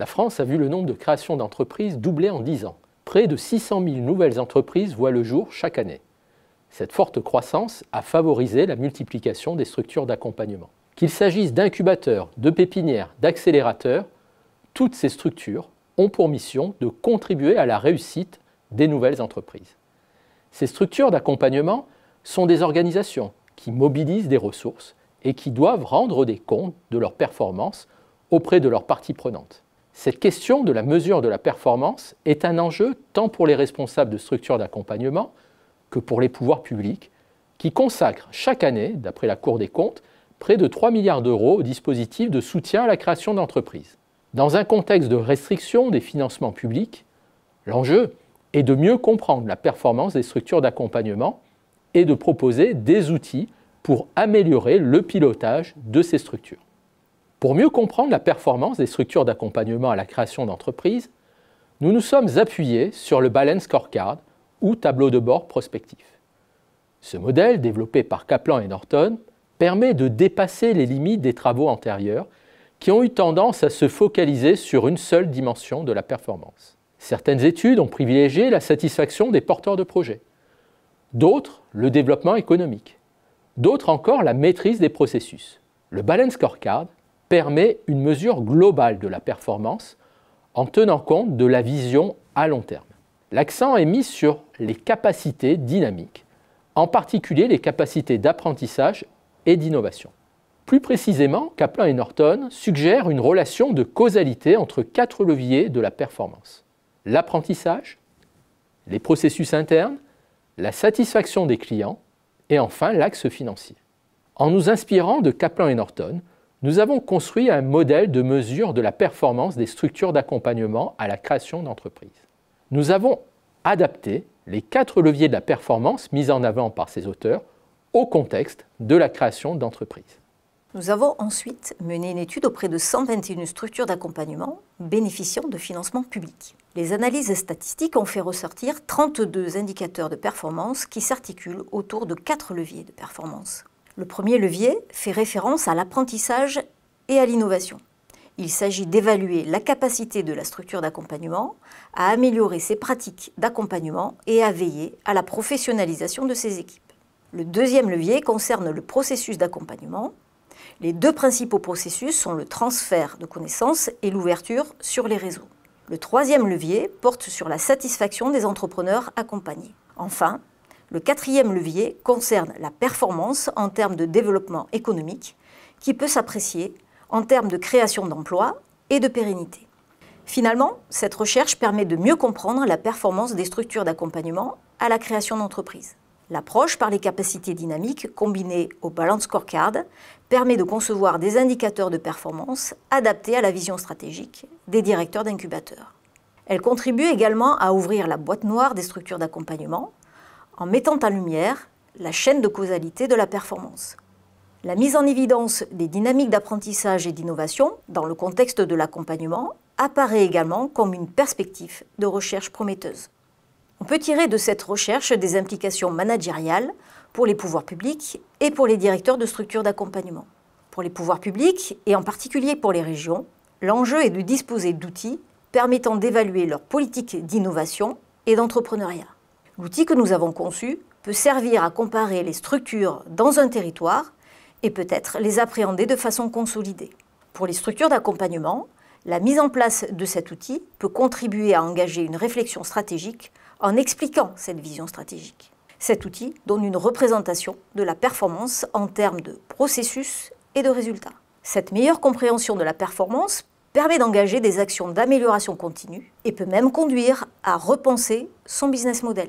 La France a vu le nombre de créations d'entreprises doubler en 10 ans. Près de 600 000 nouvelles entreprises voient le jour chaque année. Cette forte croissance a favorisé la multiplication des structures d'accompagnement. Qu'il s'agisse d'incubateurs, de pépinières, d'accélérateurs, toutes ces structures ont pour mission de contribuer à la réussite des nouvelles entreprises. Ces structures d'accompagnement sont des organisations qui mobilisent des ressources et qui doivent rendre des comptes de leurs performances auprès de leurs parties prenantes. Cette question de la mesure de la performance est un enjeu tant pour les responsables de structures d'accompagnement que pour les pouvoirs publics, qui consacrent chaque année, d'après la Cour des comptes, près de 3 milliards d'euros au dispositif de soutien à la création d'entreprises. Dans un contexte de restriction des financements publics, l'enjeu est de mieux comprendre la performance des structures d'accompagnement et de proposer des outils pour améliorer le pilotage de ces structures. Pour mieux comprendre la performance des structures d'accompagnement à la création d'entreprises, nous nous sommes appuyés sur le Balance Scorecard ou tableau de bord prospectif. Ce modèle, développé par Kaplan et Norton, permet de dépasser les limites des travaux antérieurs qui ont eu tendance à se focaliser sur une seule dimension de la performance. Certaines études ont privilégié la satisfaction des porteurs de projets, d'autres le développement économique, d'autres encore la maîtrise des processus. Le Balance Scorecard permet une mesure globale de la performance en tenant compte de la vision à long terme. L'accent est mis sur les capacités dynamiques, en particulier les capacités d'apprentissage et d'innovation. Plus précisément, Kaplan et Norton suggèrent une relation de causalité entre quatre leviers de la performance. L'apprentissage, les processus internes, la satisfaction des clients et enfin l'axe financier. En nous inspirant de Kaplan et Norton, nous avons construit un modèle de mesure de la performance des structures d'accompagnement à la création d'entreprises. Nous avons adapté les quatre leviers de la performance mis en avant par ces auteurs au contexte de la création d'entreprises. Nous avons ensuite mené une étude auprès de 121 structures d'accompagnement bénéficiant de financements publics. Les analyses statistiques ont fait ressortir 32 indicateurs de performance qui s'articulent autour de quatre leviers de performance. Le premier levier fait référence à l'apprentissage et à l'innovation. Il s'agit d'évaluer la capacité de la structure d'accompagnement à améliorer ses pratiques d'accompagnement et à veiller à la professionnalisation de ses équipes. Le deuxième levier concerne le processus d'accompagnement. Les deux principaux processus sont le transfert de connaissances et l'ouverture sur les réseaux. Le troisième levier porte sur la satisfaction des entrepreneurs accompagnés. Enfin, le quatrième levier concerne la performance en termes de développement économique, qui peut s'apprécier en termes de création d'emplois et de pérennité. Finalement, cette recherche permet de mieux comprendre la performance des structures d'accompagnement à la création d'entreprises. L'approche par les capacités dynamiques combinée au Balance Scorecard permet de concevoir des indicateurs de performance adaptés à la vision stratégique des directeurs d'incubateurs. Elle contribue également à ouvrir la boîte noire des structures d'accompagnement en mettant en lumière la chaîne de causalité de la performance. La mise en évidence des dynamiques d'apprentissage et d'innovation dans le contexte de l'accompagnement apparaît également comme une perspective de recherche prometteuse. On peut tirer de cette recherche des implications managériales pour les pouvoirs publics et pour les directeurs de structures d'accompagnement. Pour les pouvoirs publics et en particulier pour les régions, l'enjeu est de disposer d'outils permettant d'évaluer leurs politiques d'innovation et d'entrepreneuriat. L'outil que nous avons conçu peut servir à comparer les structures dans un territoire et peut-être les appréhender de façon consolidée. Pour les structures d'accompagnement, la mise en place de cet outil peut contribuer à engager une réflexion stratégique en expliquant cette vision stratégique. Cet outil donne une représentation de la performance en termes de processus et de résultats. Cette meilleure compréhension de la performance permet d'engager des actions d'amélioration continue et peut même conduire à repenser son business model.